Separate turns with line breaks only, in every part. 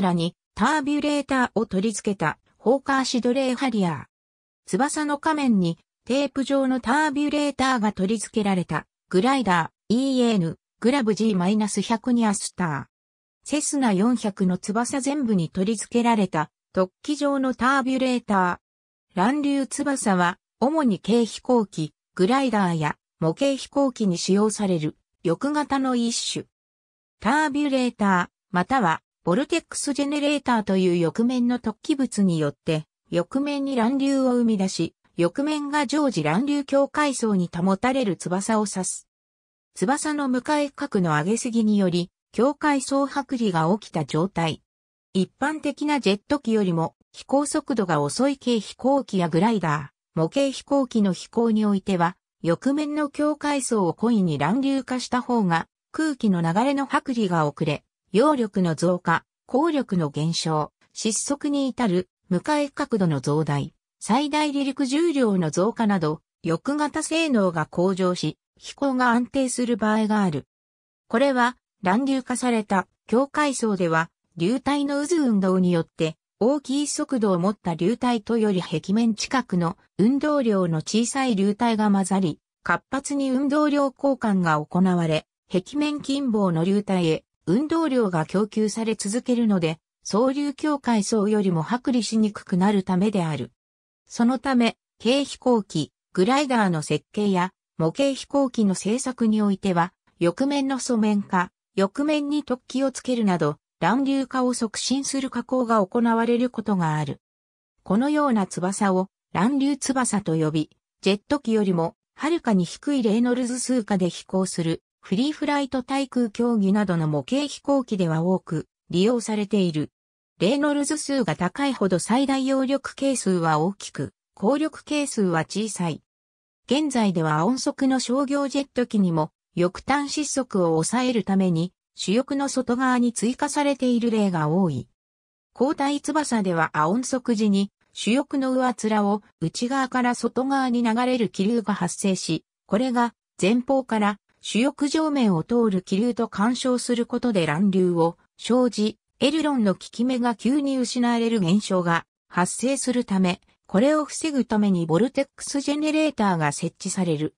らにタービュレーターを取り付けたホーカーシドレーハリアー。翼の仮面にテープ状のタービュレーターが取り付けられたグライダー EN グラブ G-100 にアスター。セスナ400の翼全部に取り付けられた突起状のタービュレーター。乱流翼は主に軽飛行機、グライダーや模型飛行機に使用される翼型の一種。タービュレーター、またはボルテックスジェネレーターという翼面の突起物によって、翼面に乱流を生み出し、翼面が常時乱流境界層に保たれる翼を指す。翼の向かい角の上げすぎにより、境界層剥離が起きた状態。一般的なジェット機よりも飛行速度が遅い軽飛行機やグライダー、模型飛行機の飛行においては、翼面の境界層を故意に乱流化した方が、空気の流れの剥離が遅れ、揚力の増加、効力の減少、失速に至る、向かい角度の増大、最大離陸重量の増加など、翼型性能が向上し、飛行が安定する場合がある。これは、乱流化された境界層では、流体の渦運動によって、大きい速度を持った流体とより壁面近くの運動量の小さい流体が混ざり、活発に運動量交換が行われ、壁面近傍の流体へ運動量が供給され続けるので、総流境界層よりも剥離しにくくなるためである。そのため、軽飛行機、グライダーの設計や模型飛行機の製作においては、翼面の素面化、翼面に突起をつけるなど、乱流化を促進する加工が行われることがある。このような翼を乱流翼と呼び、ジェット機よりもはるかに低いレイノルズ数下で飛行するフリーフライト対空競技などの模型飛行機では多く利用されている。レーノルズ数が高いほど最大揚力係数は大きく、効力係数は小さい。現在では音速の商業ジェット機にも翼端失速を抑えるために主翼の外側に追加されている例が多い。交代翼では音速時に主翼の上面を内側から外側に流れる気流が発生し、これが前方から主翼上面を通る気流と干渉することで乱流を生じ、エルロンの効き目が急に失われる現象が発生するため、これを防ぐためにボルテックスジェネレーターが設置される。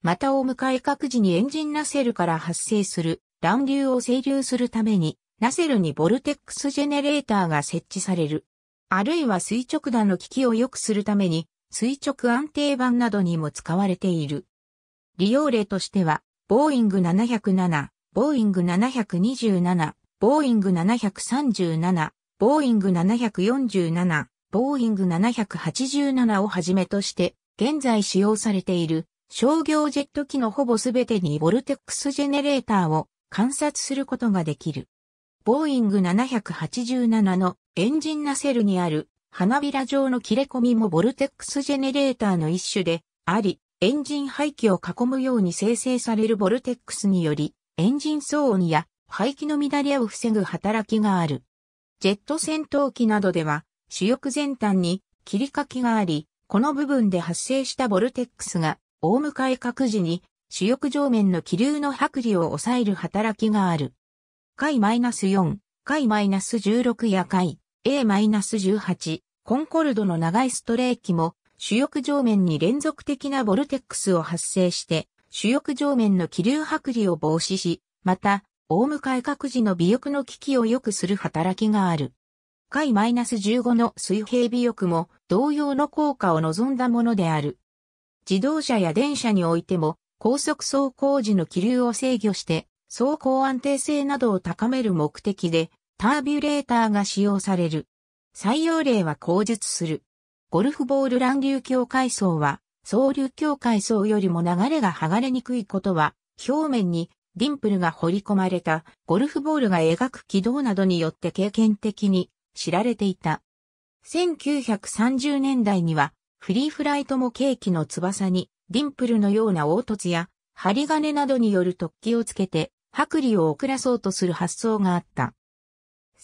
またお迎え各自にエンジンナセルから発生する乱流を整流するために、ナセルにボルテックスジェネレーターが設置される。あるいは垂直弾の効きを良くするために、垂直安定板などにも使われている。利用例としては、ボーイング707、ボーイング727、ボーイング737、ボーイング747、ボーイング787をはじめとして、現在使用されている商業ジェット機のほぼすべてにボルテックスジェネレーターを観察することができる。ボーイング787のエンジンナセルにある花びら状の切れ込みもボルテックスジェネレーターの一種であり、エンジン排気を囲むように生成されるボルテックスにより、エンジン騒音や排気の乱れを防ぐ働きがある。ジェット戦闘機などでは、主翼前端に切り欠きがあり、この部分で発生したボルテックスが、大向かい各時に主翼上面の気流の剥離を抑える働きがある。回 -4、回 -16 や回 A-18、コンコルドの長いストレーキも主翼上面に連続的なボルテックスを発生して、主翼上面の気流剥離を防止し、また、オウム改革時の尾翼の危機を良くする働きがある。回 -15 の水平尾翼も同様の効果を望んだものである。自動車や電車においても高速走行時の気流を制御して走行安定性などを高める目的でタービュレーターが使用される。採用例は口述する。ゴルフボール乱流境界層は、総流境界層よりも流れが剥がれにくいことは、表面にディンプルが彫り込まれたゴルフボールが描く軌道などによって経験的に知られていた。1930年代には、フリーフライトもケーキの翼に、ディンプルのような凹凸や、針金などによる突起をつけて、剥離を遅らそうとする発想があった。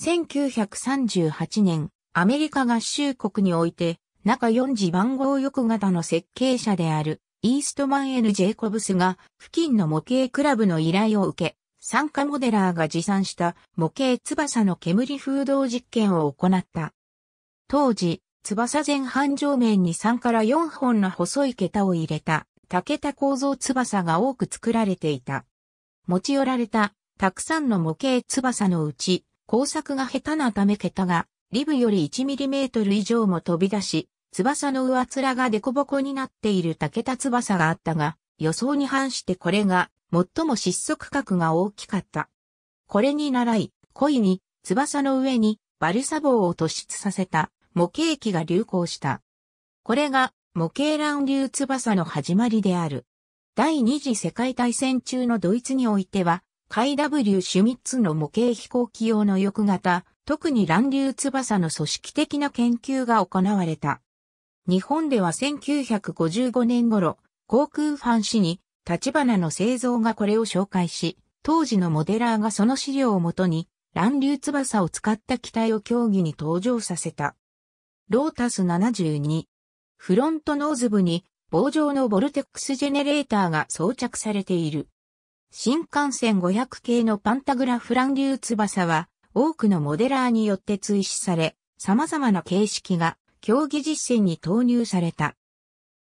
1938年、アメリカ合衆国において、中4次番号翼型の設計者である、イーストマン N. ジェイコブスが、付近の模型クラブの依頼を受け、参加モデラーが持参した模型翼の煙風洞実験を行った。当時、翼前半上面に3から4本の細い桁を入れた竹田構造翼が多く作られていた。持ち寄られたたくさんの模型翼のうち工作が下手なため桁がリブより1トル以上も飛び出し翼の上面が凸凹になっている竹田翼があったが、予想に反してこれが最も失速角が大きかった。これに倣い、恋に翼の上にバルサ棒を突出させた模型機が流行した。これが模型乱流翼の始まりである。第二次世界大戦中のドイツにおいては、KW シュミッツの模型飛行機用の翼型、特に乱流翼の組織的な研究が行われた。日本では1955年頃、航空ファン誌に、立花の製造がこれを紹介し、当時のモデラーがその資料をもとに、乱流翼を使った機体を競技に登場させた。ロータス72。フロントノーズ部に棒状のボルテックスジェネレーターが装着されている。新幹線500系のパンタグラフ乱流翼は多くのモデラーによって追試され、様々な形式が競技実践に投入された。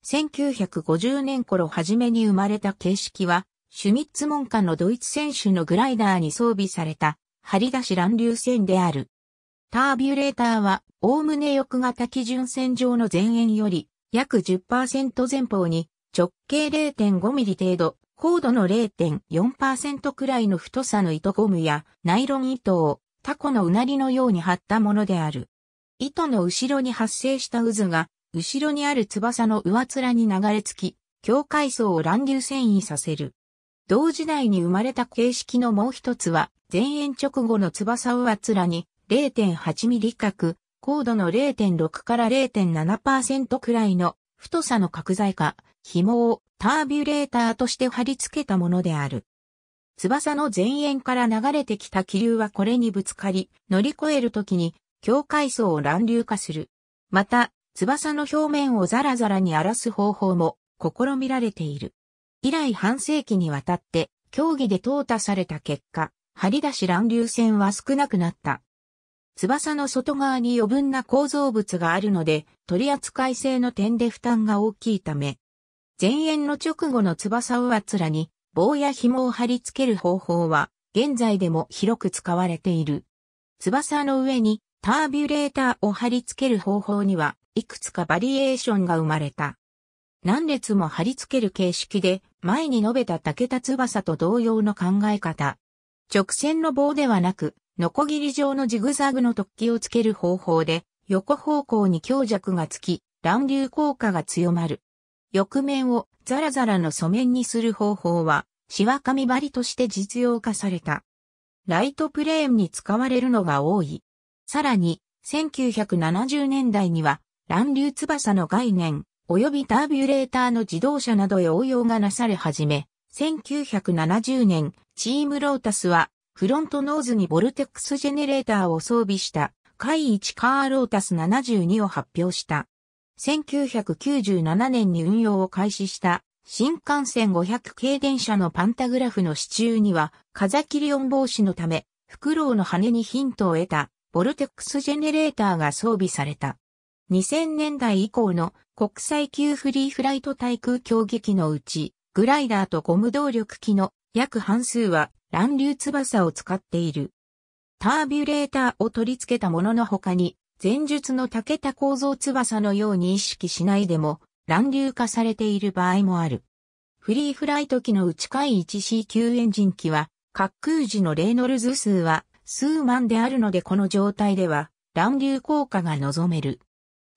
1950年頃初めに生まれた形式は、シュミッツ門下のドイツ選手のグライダーに装備された、張り出し乱流線である。タービュレーターは、おおむね翼型基準線上の前縁より、約10%前方に、直径0.5ミリ程度、高度の0.4%くらいの太さの糸ゴムや、ナイロン糸を、タコのうなりのように貼ったものである。糸の後ろに発生した渦が、後ろにある翼の上面に流れ着き、境界層を乱流遷移させる。同時代に生まれた形式のもう一つは、前縁直後の翼上面に0.8ミリ角、高度の0.6から0.7%くらいの太さの角材化、紐をタービュレーターとして貼り付けたものである。翼の前縁から流れてきた気流はこれにぶつかり、乗り越えるときに境界層を乱流化する。また、翼の表面をザラザラに荒らす方法も試みられている。以来半世紀にわたって競技で淘汰された結果、張り出し乱流線は少なくなった。翼の外側に余分な構造物があるので、取り扱い性の点で負担が大きいため、前縁の直後の翼をあつらに棒や紐を貼り付ける方法は、現在でも広く使われている。翼の上にタービュレーターを貼り付ける方法には、いくつかバリエーションが生まれた。何列も貼り付ける形式で、前に述べた竹田翼と同様の考え方。直線の棒ではなく、ノコギリ状のジグザグの突起をつける方法で、横方向に強弱がつき、乱流効果が強まる。翼面をザラザラの素面にする方法は、シワ紙張りとして実用化された。ライトプレーンに使われるのが多い。さらに、1970年代には、乱流翼の概念、及びタービュレーターの自動車などへ応用がなされ始め、1970年、チームロータスは、フロントノーズにボルテックスジェネレーターを装備した、海1カーロータス72を発表した。1997年に運用を開始した、新幹線500系電車のパンタグラフの支柱には、風切り音防止のため、フクロウの羽にヒントを得た、ボルテックスジェネレーターが装備された。2000年代以降の国際級フリーフライト対空競技機のうち、グライダーとゴム動力機の約半数は乱流翼を使っている。タービュレーターを取り付けたものの他に、前述の竹田構造翼のように意識しないでも乱流化されている場合もある。フリーフライト機の内海 1C 級エンジン機は、滑空時のレイノルズ数は数万であるのでこの状態では乱流効果が望める。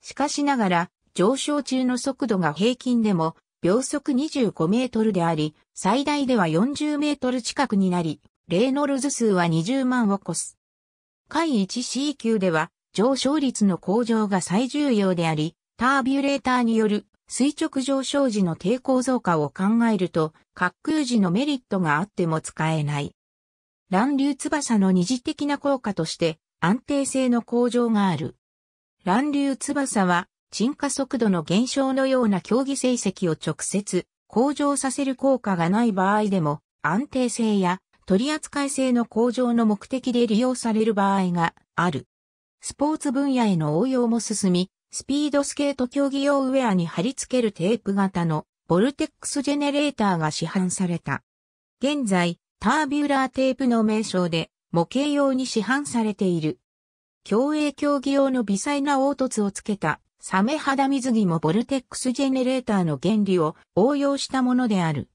しかしながら上昇中の速度が平均でも秒速25メートルであり、最大では40メートル近くになり、レーノルズ数は20万を超す。回 1C 級では上昇率の向上が最重要であり、タービュレーターによる垂直上昇時の抵抗増加を考えると、滑空時のメリットがあっても使えない。乱流翼の二次的な効果として安定性の向上がある。乱流翼は沈下速度の減少のような競技成績を直接向上させる効果がない場合でも安定性や取扱性の向上の目的で利用される場合がある。スポーツ分野への応用も進み、スピードスケート競技用ウェアに貼り付けるテープ型のボルテックスジェネレーターが市販された。現在、タービューラーテープの名称で模型用に市販されている。競泳競技用の微細な凹凸をつけたサメ肌水着もボルテックスジェネレーターの原理を応用したものである。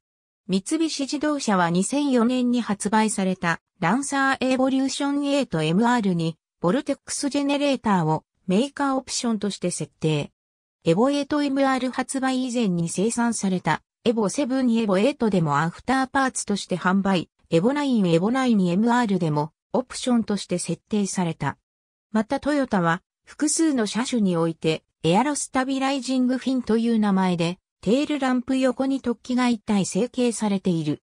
三菱自動車は2004年に発売されたランサーエボリューション A と MR にボルテックスジェネレーターをメーカーオプションとして設定。エボエと MR 発売以前に生産されたエボ7にエボ8でもアフターパーツとして販売、エボ9エボ 9MR でもオプションとして設定された。またトヨタは複数の車種においてエアロスタビライジングフィンという名前でテールランプ横に突起が一体成形されている。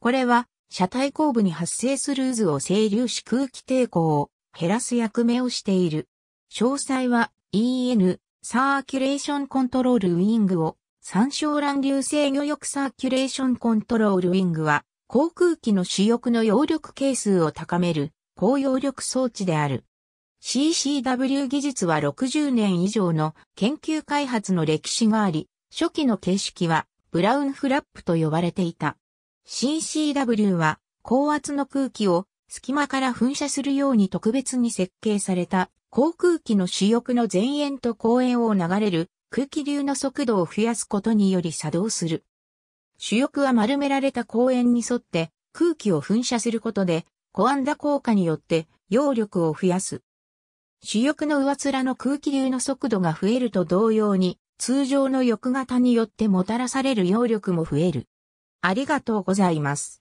これは車体後部に発生する渦を整流し空気抵抗を減らす役目をしている。詳細は EN サーキュレーションコントロールウィングを三照乱流制御翼サーキュレーションコントロールウィングは、航空機の主翼の揚力係数を高める、高揚力装置である。CCW 技術は60年以上の研究開発の歴史があり、初期の形式はブラウンフラップと呼ばれていた。CCW は高圧の空気を隙間から噴射するように特別に設計された航空機の主翼の前縁と後縁を流れる空気流の速度を増やすことにより作動する。主翼は丸められた公円に沿って空気を噴射することで、コアンダ効果によって揚力を増やす。主翼の上面の空気流の速度が増えると同様に、通常の翼型によってもたらされる揚力も増える。ありがとうございます。